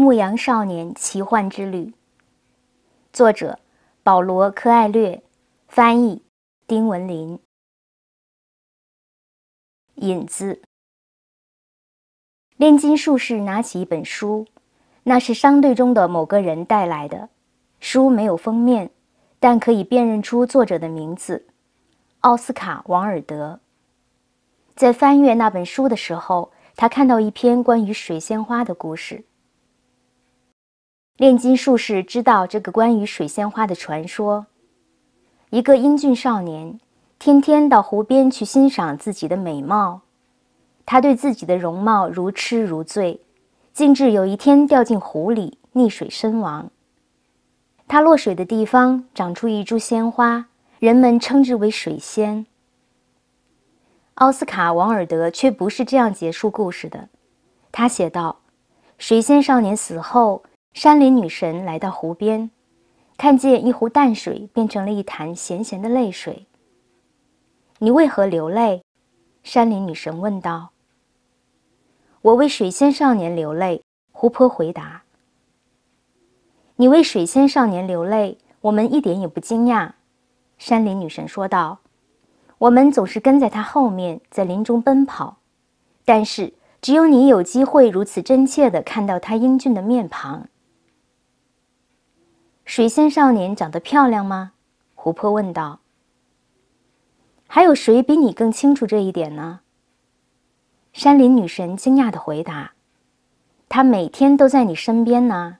《牧羊少年奇幻之旅》，作者保罗·科艾略，翻译丁文林。引子：炼金术士拿起一本书，那是商队中的某个人带来的。书没有封面，但可以辨认出作者的名字——奥斯卡·王尔德。在翻阅那本书的时候，他看到一篇关于水仙花的故事。炼金术士知道这个关于水仙花的传说：一个英俊少年天天到湖边去欣赏自己的美貌，他对自己的容貌如痴如醉，竟至有一天掉进湖里溺水身亡。他落水的地方长出一株鲜花，人们称之为水仙。奥斯卡·王尔德却不是这样结束故事的，他写道：“水仙少年死后。”山林女神来到湖边，看见一湖淡水变成了一潭咸咸的泪水。你为何流泪？山林女神问道。我为水仙少年流泪，湖泊回答。你为水仙少年流泪，我们一点也不惊讶，山林女神说道。我们总是跟在他后面，在林中奔跑，但是只有你有机会如此真切的看到他英俊的面庞。水仙少年长得漂亮吗？湖泊问道。还有谁比你更清楚这一点呢？山林女神惊讶的回答：“他每天都在你身边呢。”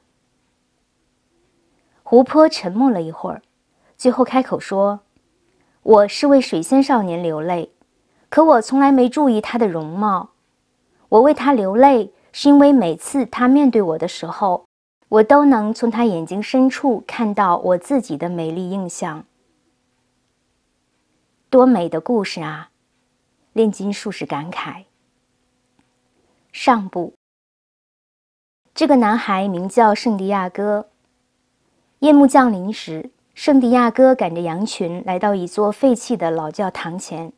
湖泊沉默了一会儿，最后开口说：“我是为水仙少年流泪，可我从来没注意他的容貌。我为他流泪，是因为每次他面对我的时候。”我都能从他眼睛深处看到我自己的美丽印象。多美的故事啊！炼金术士感慨。上部。这个男孩名叫圣地亚哥。夜幕降临时，圣地亚哥赶着羊群来到一座废弃的老教堂前。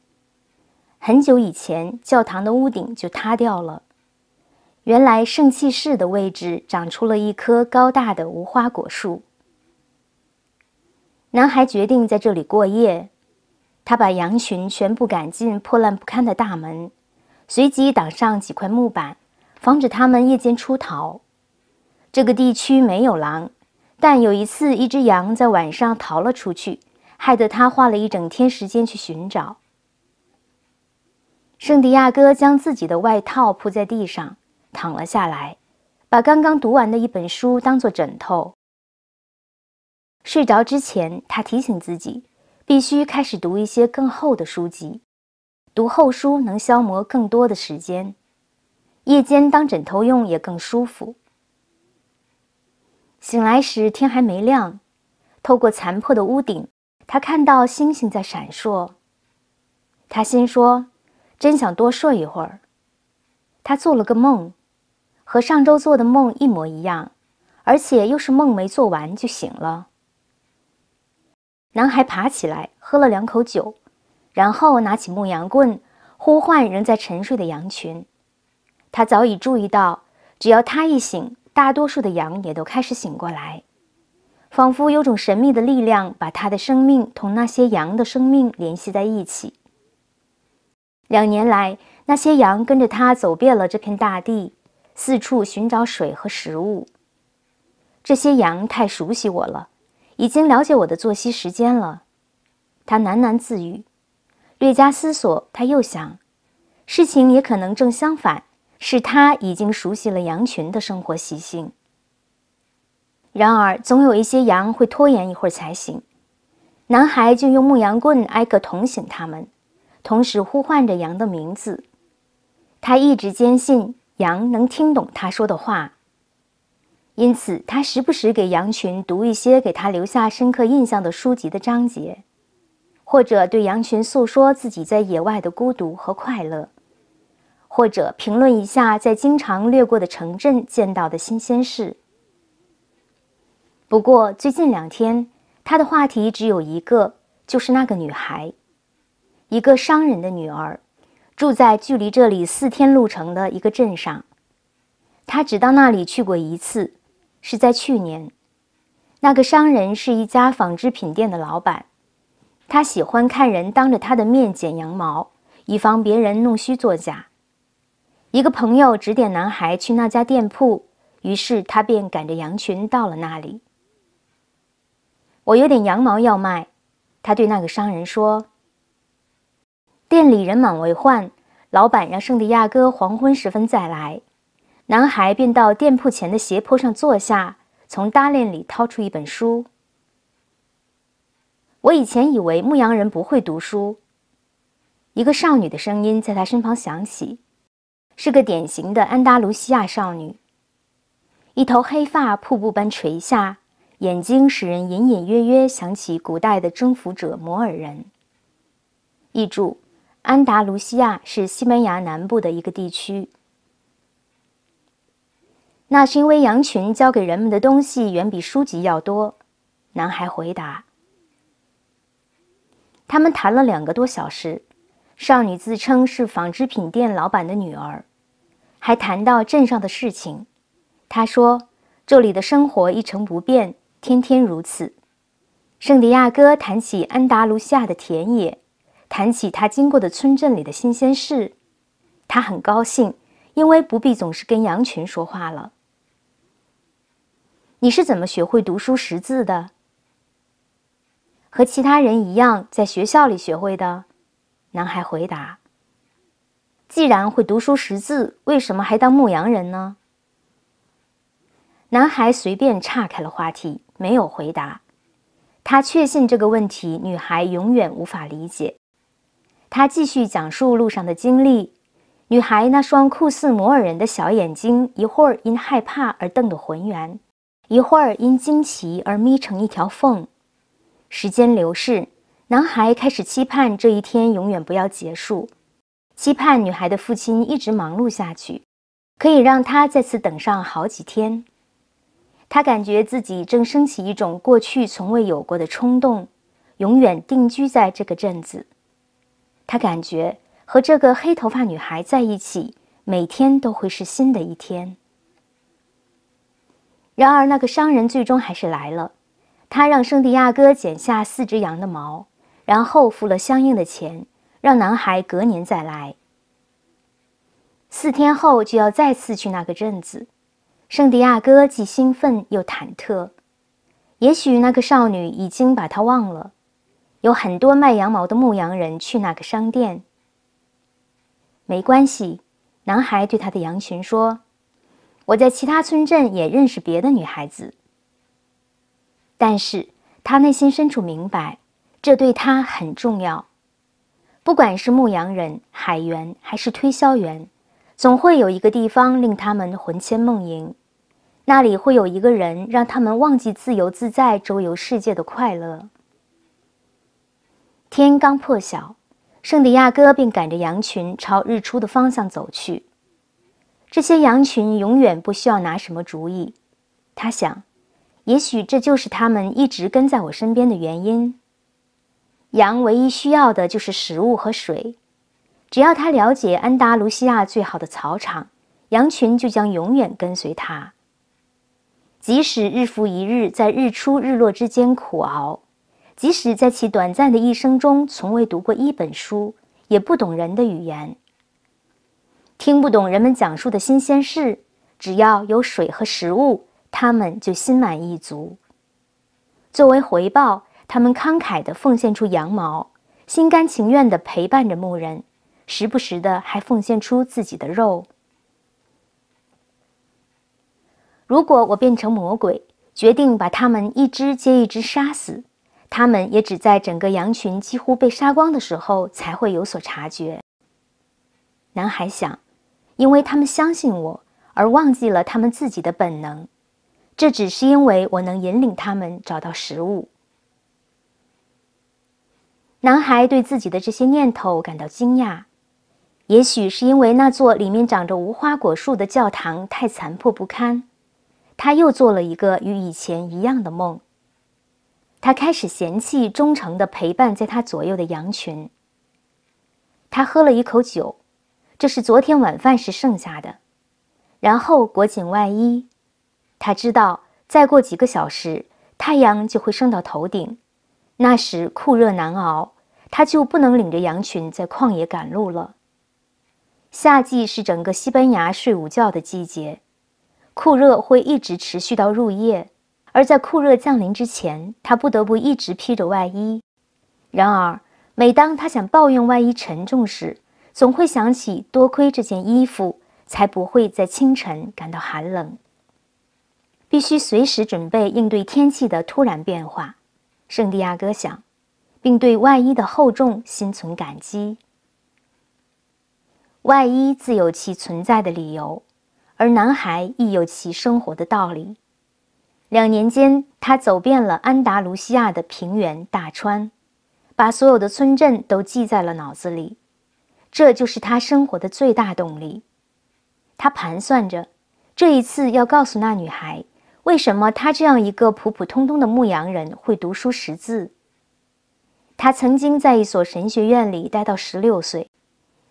很久以前，教堂的屋顶就塌掉了。原来圣器室的位置长出了一棵高大的无花果树。男孩决定在这里过夜。他把羊群全部赶进破烂不堪的大门，随即挡上几块木板，防止它们夜间出逃。这个地区没有狼，但有一次一只羊在晚上逃了出去，害得他花了一整天时间去寻找。圣地亚哥将自己的外套铺在地上。躺了下来，把刚刚读完的一本书当做枕头。睡着之前，他提醒自己，必须开始读一些更厚的书籍。读厚书能消磨更多的时间，夜间当枕头用也更舒服。醒来时天还没亮，透过残破的屋顶，他看到星星在闪烁。他心说，真想多睡一会儿。他做了个梦。和上周做的梦一模一样，而且又是梦没做完就醒了。男孩爬起来，喝了两口酒，然后拿起牧羊棍，呼唤仍在沉睡的羊群。他早已注意到，只要他一醒，大多数的羊也都开始醒过来，仿佛有种神秘的力量把他的生命同那些羊的生命联系在一起。两年来，那些羊跟着他走遍了这片大地。四处寻找水和食物。这些羊太熟悉我了，已经了解我的作息时间了。他喃喃自语，略加思索，他又想，事情也可能正相反，是他已经熟悉了羊群的生活习性。然而，总有一些羊会拖延一会儿才醒。男孩就用牧羊棍挨个捅醒他们，同时呼唤着羊的名字。他一直坚信。羊能听懂他说的话，因此他时不时给羊群读一些给他留下深刻印象的书籍的章节，或者对羊群诉说自己在野外的孤独和快乐，或者评论一下在经常掠过的城镇见到的新鲜事。不过最近两天，他的话题只有一个，就是那个女孩，一个商人的女儿。住在距离这里四天路程的一个镇上，他只到那里去过一次，是在去年。那个商人是一家纺织品店的老板，他喜欢看人当着他的面剪羊毛，以防别人弄虚作假。一个朋友指点男孩去那家店铺，于是他便赶着羊群到了那里。我有点羊毛要卖，他对那个商人说。店里人满为患，老板让圣地亚哥黄昏时分再来。男孩便到店铺前的斜坡上坐下，从搭链里掏出一本书。我以前以为牧羊人不会读书。一个少女的声音在他身旁响起，是个典型的安达卢西亚少女，一头黑发瀑布般垂下，眼睛使人隐隐约约想起古代的征服者摩尔人。译注。安达卢西亚是西班牙南部的一个地区。那是因为羊群教给人们的东西远比书籍要多，男孩回答。他们谈了两个多小时。少女自称是纺织品店老板的女儿，还谈到镇上的事情。她说：“这里的生活一成不变，天天如此。”圣地亚哥谈起安达卢西亚的田野。谈起他经过的村镇里的新鲜事，他很高兴，因为不必总是跟羊群说话了。你是怎么学会读书识字的？和其他人一样，在学校里学会的。男孩回答。既然会读书识字，为什么还当牧羊人呢？男孩随便岔开了话题，没有回答。他确信这个问题，女孩永远无法理解。他继续讲述路上的经历，女孩那双酷似摩尔人的小眼睛，一会儿因害怕而瞪得浑圆，一会儿因惊奇而眯成一条缝。时间流逝，男孩开始期盼这一天永远不要结束，期盼女孩的父亲一直忙碌下去，可以让他再次等上好几天。他感觉自己正升起一种过去从未有过的冲动，永远定居在这个镇子。他感觉和这个黑头发女孩在一起，每天都会是新的一天。然而，那个商人最终还是来了，他让圣地亚哥剪下四只羊的毛，然后付了相应的钱，让男孩隔年再来。四天后就要再次去那个镇子，圣地亚哥既兴奋又忐忑，也许那个少女已经把他忘了。有很多卖羊毛的牧羊人去那个商店。没关系，男孩对他的羊群说：“我在其他村镇也认识别的女孩子。”但是，他内心深处明白，这对他很重要。不管是牧羊人、海员还是推销员，总会有一个地方令他们魂牵梦萦，那里会有一个人让他们忘记自由自在周游世界的快乐。天刚破晓，圣地亚哥便赶着羊群朝日出的方向走去。这些羊群永远不需要拿什么主意，他想，也许这就是他们一直跟在我身边的原因。羊唯一需要的就是食物和水，只要他了解安达卢西亚最好的草场，羊群就将永远跟随他，即使日复一日在日出日落之间苦熬。即使在其短暂的一生中，从未读过一本书，也不懂人的语言，听不懂人们讲述的新鲜事。只要有水和食物，他们就心满意足。作为回报，他们慷慨地奉献出羊毛，心甘情愿地陪伴着牧人，时不时的还奉献出自己的肉。如果我变成魔鬼，决定把他们一只接一只杀死。他们也只在整个羊群几乎被杀光的时候才会有所察觉。男孩想，因为他们相信我而忘记了他们自己的本能，这只是因为我能引领他们找到食物。男孩对自己的这些念头感到惊讶，也许是因为那座里面长着无花果树的教堂太残破不堪，他又做了一个与以前一样的梦。他开始嫌弃忠诚的陪伴在他左右的羊群。他喝了一口酒，这是昨天晚饭时剩下的。然后裹紧外衣。他知道，再过几个小时，太阳就会升到头顶，那时酷热难熬，他就不能领着羊群在旷野赶路了。夏季是整个西班牙睡午觉的季节，酷热会一直持续到入夜。而在酷热降临之前，他不得不一直披着外衣。然而，每当他想抱怨外衣沉重时，总会想起多亏这件衣服，才不会在清晨感到寒冷。必须随时准备应对天气的突然变化，圣地亚哥想，并对外衣的厚重心存感激。外衣自有其存在的理由，而男孩亦有其生活的道理。两年间，他走遍了安达卢西亚的平原大川，把所有的村镇都记在了脑子里。这就是他生活的最大动力。他盘算着，这一次要告诉那女孩，为什么他这样一个普普通通的牧羊人会读书识字。他曾经在一所神学院里待到十六岁，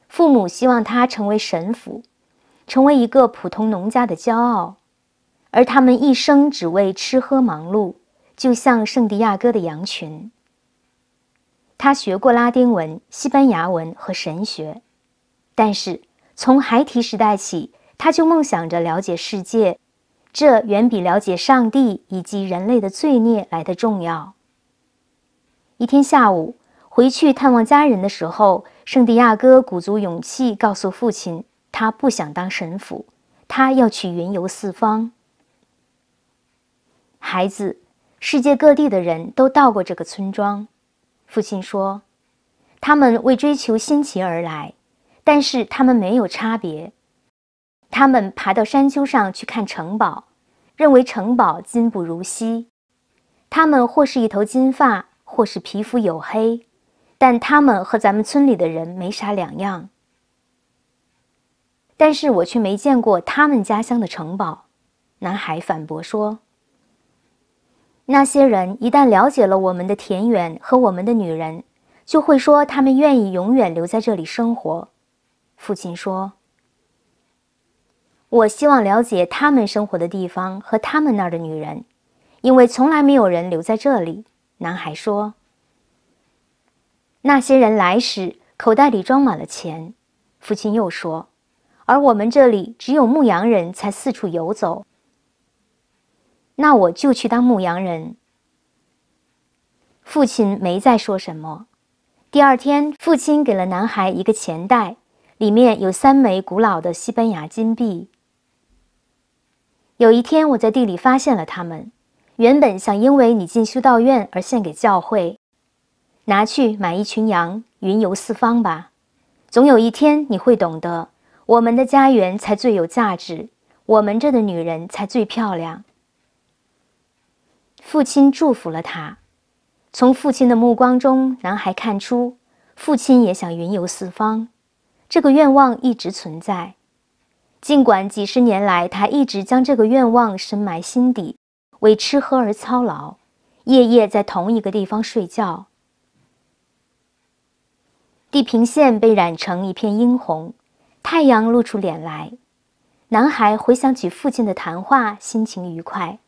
父母希望他成为神父，成为一个普通农家的骄傲。而他们一生只为吃喝忙碌，就像圣地亚哥的羊群。他学过拉丁文、西班牙文和神学，但是从孩提时代起，他就梦想着了解世界，这远比了解上帝以及人类的罪孽来的重要。一天下午回去探望家人的时候，圣地亚哥鼓足勇气告诉父亲，他不想当神父，他要去云游四方。孩子，世界各地的人都到过这个村庄，父亲说，他们为追求新奇而来，但是他们没有差别。他们爬到山丘上去看城堡，认为城堡今不如昔。他们或是一头金发，或是皮肤黝黑，但他们和咱们村里的人没啥两样。但是我却没见过他们家乡的城堡，男孩反驳说。那些人一旦了解了我们的田园和我们的女人，就会说他们愿意永远留在这里生活。父亲说：“我希望了解他们生活的地方和他们那儿的女人，因为从来没有人留在这里。”男孩说：“那些人来时口袋里装满了钱。”父亲又说：“而我们这里只有牧羊人才四处游走。”那我就去当牧羊人。父亲没再说什么。第二天，父亲给了男孩一个钱袋，里面有三枚古老的西班牙金币。有一天，我在地里发现了它们。原本想因为你进修道院而献给教会，拿去买一群羊，云游四方吧。总有一天你会懂得，我们的家园才最有价值，我们这的女人才最漂亮。父亲祝福了他，从父亲的目光中，男孩看出，父亲也想云游四方，这个愿望一直存在。尽管几十年来，他一直将这个愿望深埋心底，为吃喝而操劳，夜夜在同一个地方睡觉。地平线被染成一片殷红，太阳露出脸来，男孩回想起父亲的谈话，心情愉快。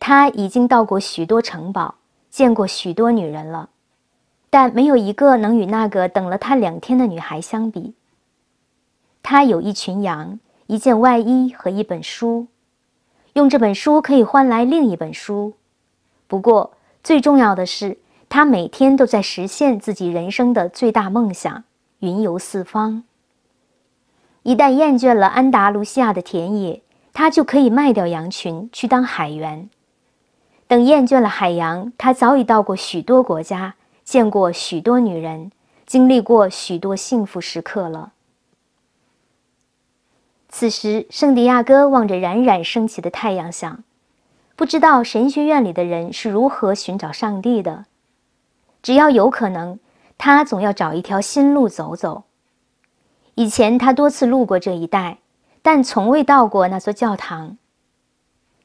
他已经到过许多城堡，见过许多女人了，但没有一个能与那个等了他两天的女孩相比。他有一群羊，一件外衣和一本书，用这本书可以换来另一本书。不过最重要的是，他每天都在实现自己人生的最大梦想——云游四方。一旦厌倦了安达卢西亚的田野，他就可以卖掉羊群去当海员。等厌倦了海洋，他早已到过许多国家，见过许多女人，经历过许多幸福时刻了。此时，圣地亚哥望着冉冉升起的太阳，想：不知道神学院里的人是如何寻找上帝的？只要有可能，他总要找一条新路走走。以前他多次路过这一带，但从未到过那座教堂。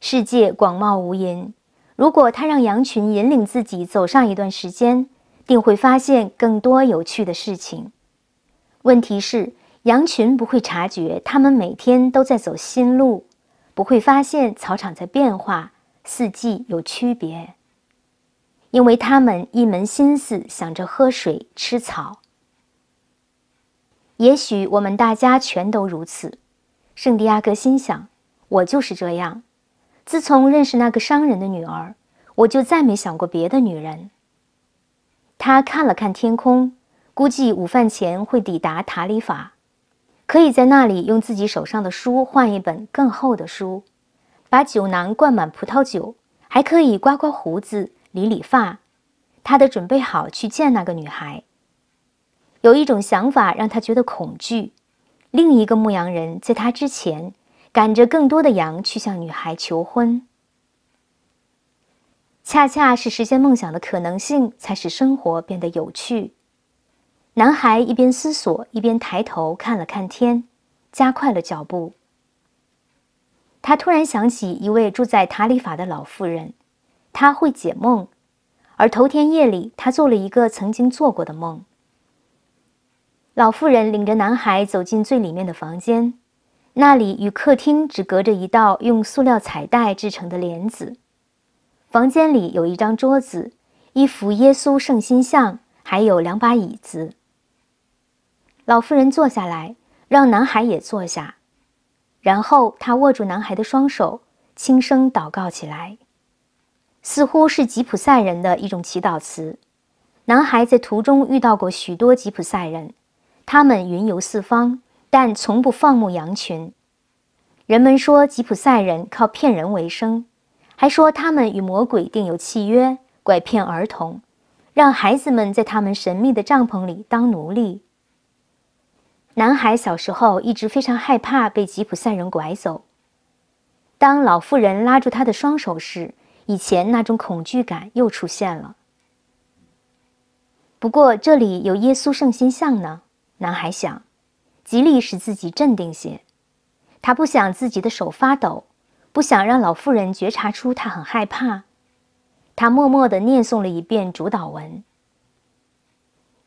世界广袤无垠。如果他让羊群引领自己走上一段时间，定会发现更多有趣的事情。问题是，羊群不会察觉，他们每天都在走新路，不会发现草场在变化，四季有区别，因为他们一门心思想着喝水吃草。也许我们大家全都如此，圣地亚哥心想，我就是这样。自从认识那个商人的女儿，我就再没想过别的女人。他看了看天空，估计午饭前会抵达塔里法，可以在那里用自己手上的书换一本更厚的书，把酒囊灌满葡萄酒，还可以刮刮胡子、理理发。他得准备好去见那个女孩。有一种想法让他觉得恐惧：另一个牧羊人在他之前。赶着更多的羊去向女孩求婚，恰恰是实现梦想的可能性，才使生活变得有趣。男孩一边思索，一边抬头看了看天，加快了脚步。他突然想起一位住在塔里法的老妇人，她会解梦，而头天夜里他做了一个曾经做过的梦。老妇人领着男孩走进最里面的房间。那里与客厅只隔着一道用塑料彩带制成的帘子。房间里有一张桌子，一幅耶稣圣心像，还有两把椅子。老妇人坐下来，让男孩也坐下，然后她握住男孩的双手，轻声祷告起来，似乎是吉普赛人的一种祈祷词。男孩在途中遇到过许多吉普赛人，他们云游四方。但从不放牧羊群。人们说吉普赛人靠骗人为生，还说他们与魔鬼订有契约，拐骗儿童，让孩子们在他们神秘的帐篷里当奴隶。男孩小时候一直非常害怕被吉普赛人拐走。当老妇人拉住他的双手时，以前那种恐惧感又出现了。不过这里有耶稣圣心像呢，男孩想。极力使自己镇定些，他不想自己的手发抖，不想让老妇人觉察出他很害怕。他默默地念诵了一遍主导文。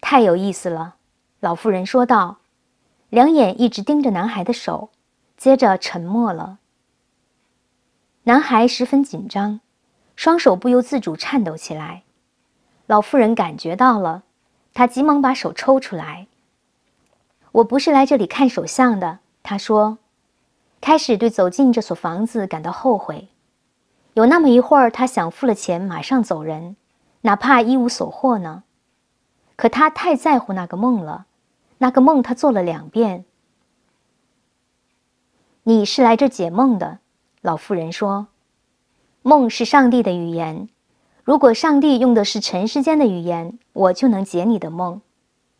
太有意思了，老妇人说道，两眼一直盯着男孩的手，接着沉默了。男孩十分紧张，双手不由自主颤抖起来。老妇人感觉到了，她急忙把手抽出来。我不是来这里看手相的，他说，开始对走进这所房子感到后悔，有那么一会儿，他想付了钱马上走人，哪怕一无所获呢。可他太在乎那个梦了，那个梦他做了两遍。你是来这解梦的，老妇人说，梦是上帝的语言，如果上帝用的是尘世间的语言，我就能解你的梦，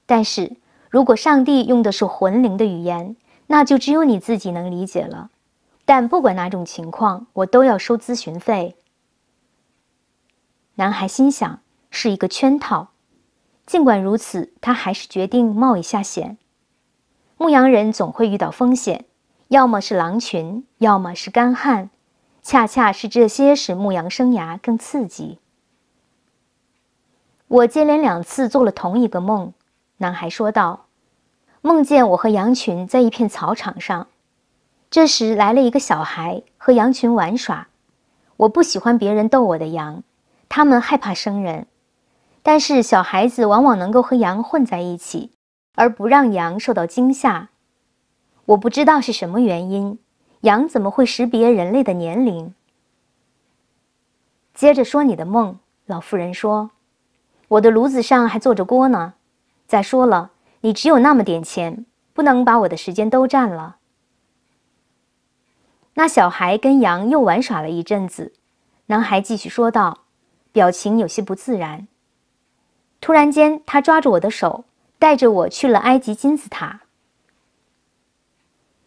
但是。如果上帝用的是魂灵的语言，那就只有你自己能理解了。但不管哪种情况，我都要收咨询费。男孩心想，是一个圈套。尽管如此，他还是决定冒一下险。牧羊人总会遇到风险，要么是狼群，要么是干旱。恰恰是这些使牧羊生涯更刺激。我接连两次做了同一个梦，男孩说道。梦见我和羊群在一片草场上，这时来了一个小孩和羊群玩耍。我不喜欢别人逗我的羊，他们害怕生人。但是小孩子往往能够和羊混在一起，而不让羊受到惊吓。我不知道是什么原因，羊怎么会识别人类的年龄？接着说你的梦，老妇人说：“我的炉子上还坐着锅呢。”再说了。你只有那么点钱，不能把我的时间都占了。那小孩跟羊又玩耍了一阵子，男孩继续说道，表情有些不自然。突然间，他抓住我的手，带着我去了埃及金字塔。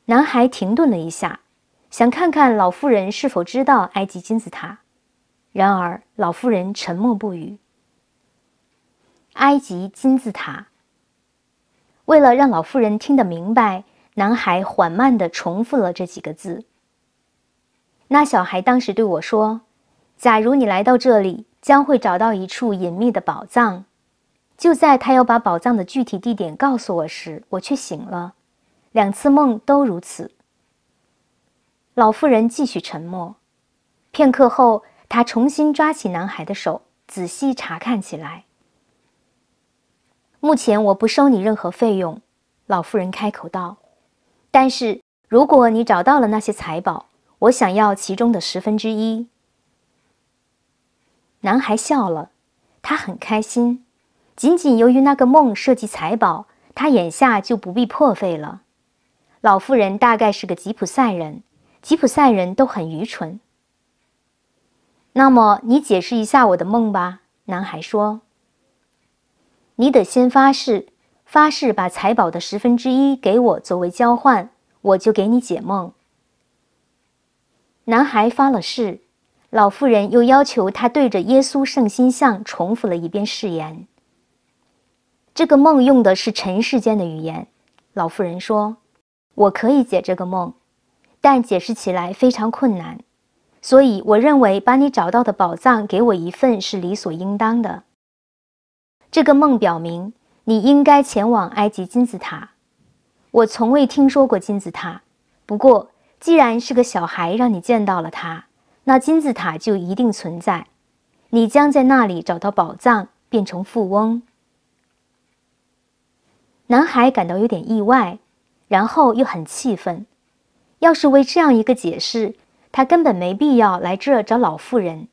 男孩停顿了一下，想看看老妇人是否知道埃及金字塔，然而老妇人沉默不语。埃及金字塔。为了让老妇人听得明白，男孩缓慢地重复了这几个字。那小孩当时对我说：“假如你来到这里，将会找到一处隐秘的宝藏。”就在他要把宝藏的具体地点告诉我时，我却醒了。两次梦都如此。老妇人继续沉默。片刻后，她重新抓起男孩的手，仔细查看起来。目前我不收你任何费用，老妇人开口道。但是如果你找到了那些财宝，我想要其中的十分之一。男孩笑了，他很开心。仅仅由于那个梦涉及财宝，他眼下就不必破费了。老妇人大概是个吉普赛人，吉普赛人都很愚蠢。那么你解释一下我的梦吧，男孩说。你得先发誓，发誓把财宝的十分之一给我作为交换，我就给你解梦。男孩发了誓，老妇人又要求他对着耶稣圣心像重复了一遍誓言。这个梦用的是尘世间的语言，老妇人说：“我可以解这个梦，但解释起来非常困难，所以我认为把你找到的宝藏给我一份是理所应当的。”这个梦表明，你应该前往埃及金字塔。我从未听说过金字塔，不过既然是个小孩让你见到了它，那金字塔就一定存在。你将在那里找到宝藏，变成富翁。男孩感到有点意外，然后又很气愤。要是为这样一个解释，他根本没必要来这找老妇人。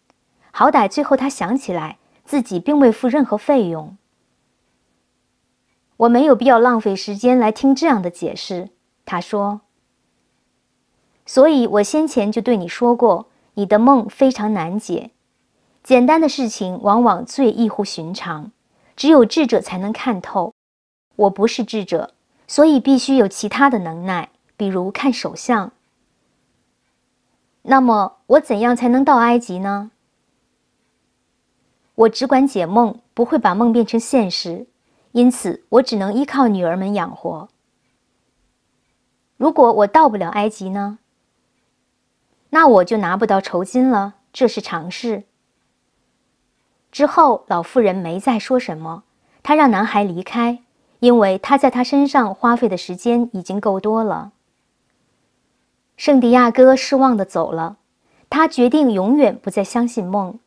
好歹最后他想起来。自己并未付任何费用，我没有必要浪费时间来听这样的解释。他说：“所以我先前就对你说过，你的梦非常难解，简单的事情往往最异乎寻常，只有智者才能看透。我不是智者，所以必须有其他的能耐，比如看手相。那么我怎样才能到埃及呢？”我只管解梦，不会把梦变成现实，因此我只能依靠女儿们养活。如果我到不了埃及呢？那我就拿不到酬金了，这是常事。之后，老妇人没再说什么，她让男孩离开，因为他在他身上花费的时间已经够多了。圣地亚哥失望的走了，他决定永远不再相信梦。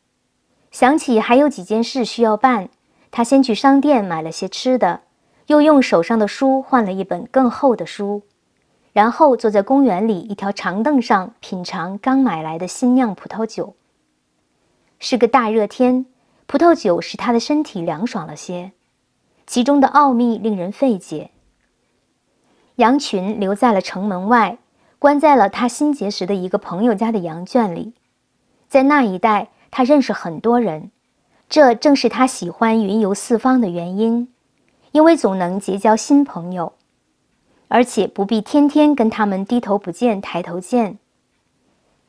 想起还有几件事需要办，他先去商店买了些吃的，又用手上的书换了一本更厚的书，然后坐在公园里一条长凳上品尝刚买来的新酿葡萄酒。是个大热天，葡萄酒使他的身体凉爽了些，其中的奥秘令人费解。羊群留在了城门外，关在了他新结识的一个朋友家的羊圈里，在那一带。他认识很多人，这正是他喜欢云游四方的原因，因为总能结交新朋友，而且不必天天跟他们低头不见抬头见。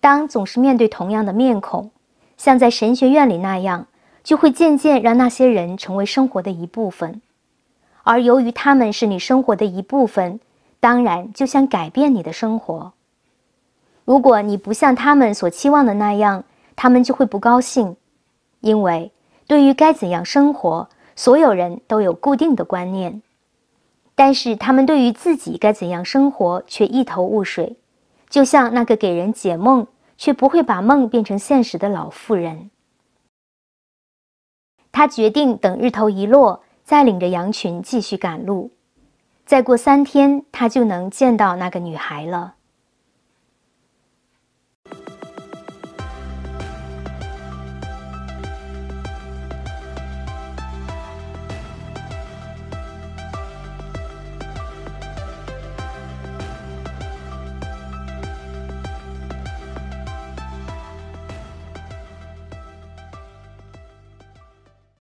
当总是面对同样的面孔，像在神学院里那样，就会渐渐让那些人成为生活的一部分。而由于他们是你生活的一部分，当然就想改变你的生活。如果你不像他们所期望的那样，他们就会不高兴，因为对于该怎样生活，所有人都有固定的观念，但是他们对于自己该怎样生活却一头雾水，就像那个给人解梦却不会把梦变成现实的老妇人。他决定等日头一落，再领着羊群继续赶路，再过三天，他就能见到那个女孩了。